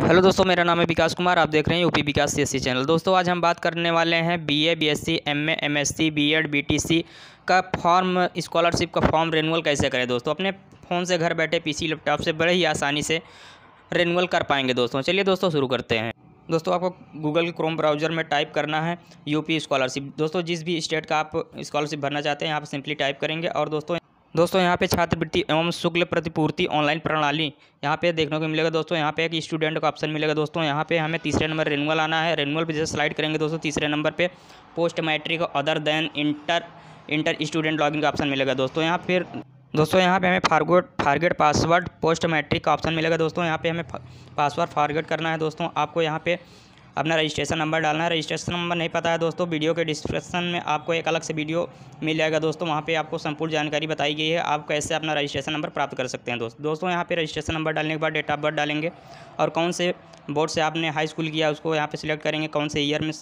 hello दोस्तों मेरा नाम है विकास कुमार आप देख रहे हैं यूपी विकास सी चैनल दोस्तों आज हम बात करने वाले हैं BA BSc MA MSc BEd BTC का फॉर्म स्कॉलरशिप का फॉर्म रेनुअल कैसे करें दोस्तों अपने फ़ोन से घर बैठे पीसी लैपटॉप से बड़े ही आसानी से रेनुअल कर पाएंगे दोस्तों चलिए दोस्तों शुरू करते हैं दोस्तों आपको गूगल क्रोम ब्राउज़र में टाइप करना है यूपी स्कॉलरशिप दोस्तों जिस भी स्टेट का आप स्कॉलरशिप भरना चाहते हैं यहाँ पर सिंपली टाइप करेंगे और दोस्तों दोस्तों यहाँ पे छात्रवृत्ति एवं शुक्ल प्रतिपूर्ति ऑनलाइन प्रणाली यहाँ पे देखने को मिलेगा दोस्तों यहाँ पे एक स्टूडेंट का ऑप्शन मिलेगा दोस्तों यहाँ पे हमें तीसरे नंबर रेनुअल आना है रेनुअल पे जैसे स्लाइड करेंगे दोस्तों तीसरे नंबर पे post matric other than inter inter student login का ऑप्शन मिलेगा दोस्तों यहाँ फिर दोस्तों यहाँ पे हमें forgot forget password post matric का ऑप्शन मिलेगा दोस्तों यहाँ पे हमें पासवर्ड फारगेट करना है दोस्तों आपको यहाँ पे अपना रजिस्ट्रेशन नंबर डालना है रजिस्ट्रेशन नंबर नहीं पता है दोस्तों वीडियो के डिस्क्रिप्शन में आपको एक अलग से वीडियो मिल जाएगा दोस्तों वहाँ पर आपको संपूर्ण जानकारी बताई गई है आप कैसे अपना रजिस्ट्रेशन नंबर प्राप्त कर सकते हैं दोस्त दोस्तों यहाँ पर रजिस्ट्रेशन नंबर डालने के बाद डेट ऑफ बर्थ डालेंगे और कौन से बोर्ड से आपने हाई स्कूल किया उसको यहाँ पर सिलेक्ट करेंगे कौन से ईयर में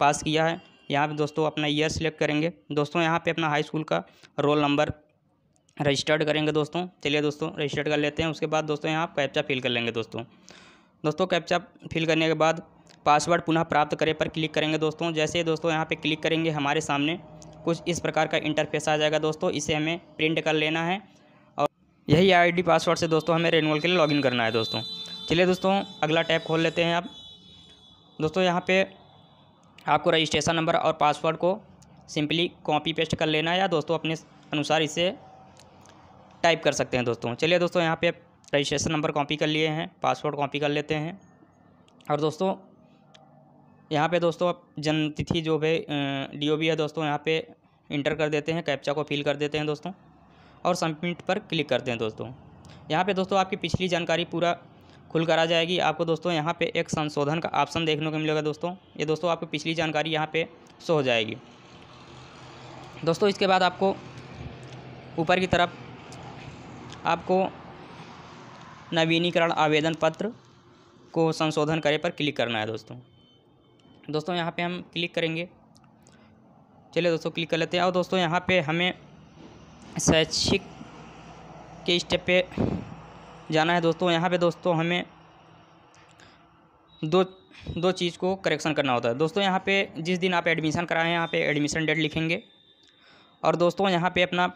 पास किया है यहाँ पे दोस्तों अपना ईयर सिलेक्ट करेंगे दोस्तों यहाँ पे अपना हाई स्कूल का रोल नंबर रजिस्टर्ड करेंगे दोस्तों चलिए दोस्तों रजिस्टर्ड कर लेते हैं उसके बाद दोस्तों यहाँ कैप्चा फिल कर लेंगे दोस्तों दोस्तों कैप्चा फिल करने के बाद पासवर्ड पुनः प्राप्त करें पर क्लिक करेंगे दोस्तों जैसे दोस्तों यहाँ पर क्लिक करेंगे हमारे सामने कुछ इस प्रकार का इंटरफेस आ जाएगा दोस्तों इसे हमें प्रिंट कर लेना है और यही आईडी पासवर्ड से दोस्तों हमें रेनुअल के लिए लॉगिन करना है दोस्तों चलिए दोस्तों अगला टैब खोल लेते हैं आप दोस्तों यहाँ पर आपको रजिस्ट्रेशन नंबर और पासवर्ड को सिंपली कॉपी पेस्ट कर लेना है या दोस्तों अपने अनुसार इसे टाइप कर सकते हैं दोस्तों चलिए दोस्तों यहाँ पर रजिस्ट्रेशन नंबर कॉपी कर लिए हैं पासवर्ड कॉपी कर लेते हैं और दोस्तों यहाँ पे दोस्तों आप जन्मतिथि जो है डी है दोस्तों यहाँ पे इंटर कर देते हैं कैप्चा को फिल कर देते हैं दोस्तों और सबमिट पर क्लिक करते हैं दोस्तों यहाँ पे दोस्तों आपकी पिछली जानकारी पूरा खुल कर आ जाएगी आपको दोस्तों यहाँ पे एक संशोधन का ऑप्शन देखने को मिलेगा दोस्तों ये दोस्तों आपकी पिछली जानकारी यहाँ पर शो हो जाएगी दोस्तों इसके बाद आपको ऊपर की तरफ आपको नवीनीकरण आवेदन पत्र को संशोधन करे पर क्लिक करना है दोस्तों दोस्तों यहाँ पे हम क्लिक करेंगे चलिए दोस्तों क्लिक कर लेते हैं और दोस्तों यहाँ पे हमें शैक्षिक के स्टेप पे जाना है दोस्तों यहाँ पे दोस्तों हमें दो दो चीज़ को करेक्शन करना होता है दोस्तों यहाँ पे जिस दिन आप एडमिशन कराएं यहाँ पे एडमिशन डेट लिखेंगे और दोस्तों यहाँ पे अपना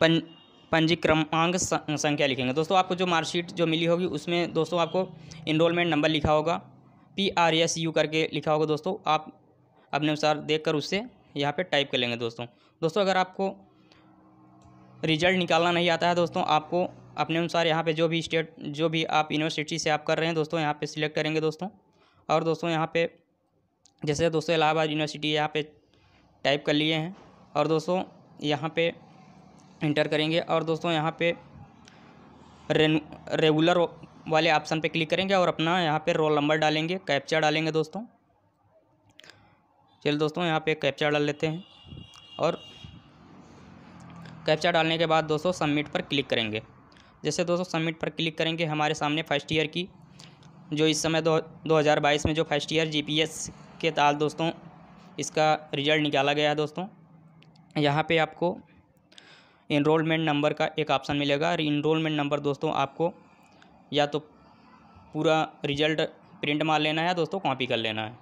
पं पंजीक्रमांक संख्या लिखेंगे दोस्तों आपको जो मार्कशीट जो मिली होगी उसमें दोस्तों आपको इनरोलमेंट नंबर लिखा होगा पी आर एस यू करके लिखा होगा दोस्तों आप अपने अनुसार देख कर उससे यहाँ पर टाइप कर लेंगे दोस्तों दोस्तों अगर आपको रिजल्ट निकालना नहीं आता है दोस्तों आपको अपने अनुसार यहाँ पे जो भी स्टेट जो भी आप यूनिवर्सिटी से आप कर रहे हैं दोस्तों यहाँ पे सिलेक्ट करेंगे दोस्तों और दोस्तों यहाँ पे जैसे दोस्तों इलाहाबाद यूनिवर्सिटी यहाँ पे टाइप कर लिए हैं और दोस्तों यहाँ पे इंटर करेंगे और दोस्तों यहाँ पे रेगुलर वाले ऑप्शन पे क्लिक करेंगे और अपना यहाँ पे रोल नंबर डालेंगे कैप्चा डालेंगे दोस्तों चलिए दोस्तों यहाँ पे कैप्चा डाल लेते हैं और कैप्चा डालने के बाद दोस्तों सबमिट पर क्लिक करेंगे जैसे दोस्तों सबमिट पर क्लिक करेंगे हमारे सामने फर्स्ट ईयर की जो इस समय दो दो हज़ार बाईस में जो फर्स्ट ईयर जी के ताल दोस्तों इसका रिजल्ट निकाला गया है दोस्तों यहाँ पर आपको इनरोलमेंट नंबर का एक ऑप्शन मिलेगा और इनरोलमेंट नंबर दोस्तों आपको या तो पूरा रिजल्ट प्रिंट मार लेना है दोस्तों कॉपी कर लेना है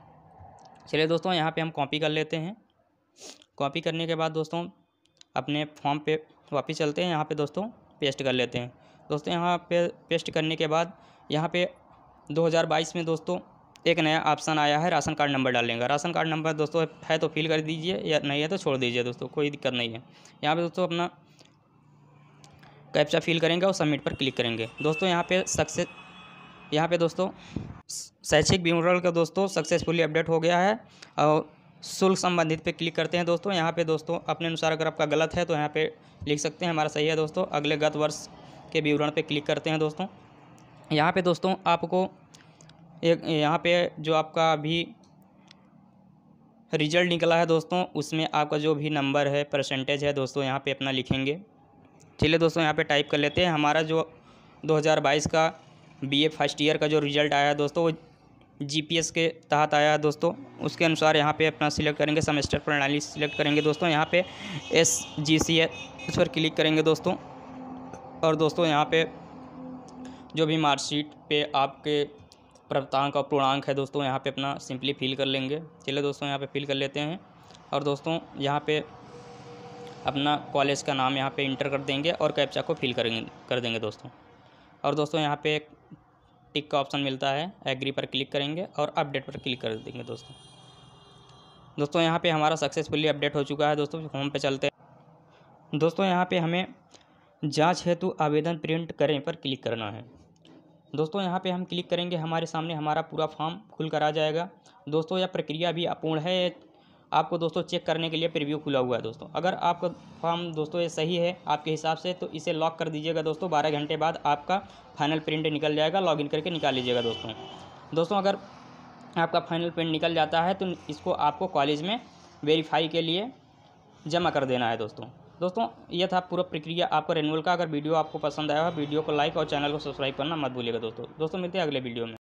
चलिए दोस्तों यहाँ पे हम कॉपी कर लेते हैं कॉपी करने के बाद दोस्तों अपने फॉर्म पे वापस चलते हैं यहाँ पे दोस्तों पेस्ट कर लेते हैं दोस्तों यहाँ पे पेस्ट करने के बाद यहाँ पे 2022 में दोस्तों एक नया ऑप्शन आया है राशन कार्ड नंबर डालने का राशन कार्ड नंबर दोस्तों है तो फिल कर दीजिए या नहीं है तो छोड़ दीजिए दोस्तों कोई दिक्कत नहीं है यहाँ पर दोस्तों अपना कैप्चा फिल करेंगे और सबमिट पर क्लिक करेंगे दोस्तों यहाँ पे सक्सेस यहाँ पे दोस्तों शैक्षिक विवरण का दोस्तों सक्सेसफुली अपडेट हो गया है और शुल्क संबंधित पे क्लिक करते हैं दोस्तों यहाँ पे दोस्तों अपने अनुसार अगर आपका गलत है तो यहाँ पे लिख सकते हैं हमारा सही है दोस्तों अगले गत वर्ष के विवरण पे क्लिक करते हैं दोस्तों यहाँ पे दोस्तों आपको एक यहाँ पे जो आपका अभी रिजल्ट निकला है दोस्तों उसमें आपका जो भी नंबर है परसेंटेज है दोस्तों यहाँ पे अपना लिखेंगे चलिए दोस्तों यहाँ पे टाइप कर लेते हैं हमारा जो 2022 का बीए फर्स्ट ईयर का जो रिज़ल्ट आया दोस्तों वो जीपीएस के तहत आया है दोस्तों उसके अनुसार यहाँ पे अपना सिलेक्ट करेंगे सेमेस्टर प्रणाली सिलेक्ट करेंगे दोस्तों यहाँ पे एस जी सी एस पर क्लिक करेंगे दोस्तों और दोस्तों यहाँ पे जो भी मार्कशीट पे आपके प्रवतांक और पूर्णांक है दोस्तों यहाँ पे अपना सिंपली फिल कर लेंगे चलिए दोस्तों यहाँ पे फिल कर लेते हैं और दोस्तों यहाँ पे अपना कॉलेज का नाम यहाँ पे इंटर कर देंगे और कैप्चा को फिल करेंगे कर देंगे दोस्तों और दोस्तों यहाँ पे एक टिक का ऑप्शन मिलता है एग्री पर क्लिक करेंगे और अपडेट पर क्लिक कर देंगे दोस्तों दोस्तों यहाँ पे हमारा सक्सेसफुली अपडेट हो चुका है दोस्तों होम पे चलते हैं दोस्तों यहाँ पे हमें जाँच हेतु आवेदन प्रिंट करें पर क्लिक करना है दोस्तों यहाँ पे हम क्लिक करेंगे हमारे सामने हमारा पूरा फॉर्म खुल कर आ जाएगा दोस्तों यह प्रक्रिया भी अपूर्ण है आपको दोस्तों चेक करने के लिए प्रिव्यू खुला हुआ है दोस्तों अगर आपका फॉर्म दोस्तों ये सही है आपके हिसाब से तो इसे लॉक कर दीजिएगा दोस्तों बारह घंटे बाद आपका फाइनल प्रिंट निकल जाएगा इन करके निकाल लीजिएगा दोस्तों दोस्तों अगर आपका फाइनल प्रिंट निकल जाता है तो इसको आपको कॉलेज में वेरीफाई के लिए जमा कर देना है दोस्तों दोस्तों यह था पूरा प्रक्रिया आपका रेनुअल का अगर वीडियो आपको पसंद आया हो वीडियो को लाइक और चैनल को सब्सक्राइब करना मत भूलिएगा दोस्तों दोस्तों मिलते हैं अगले वीडियो में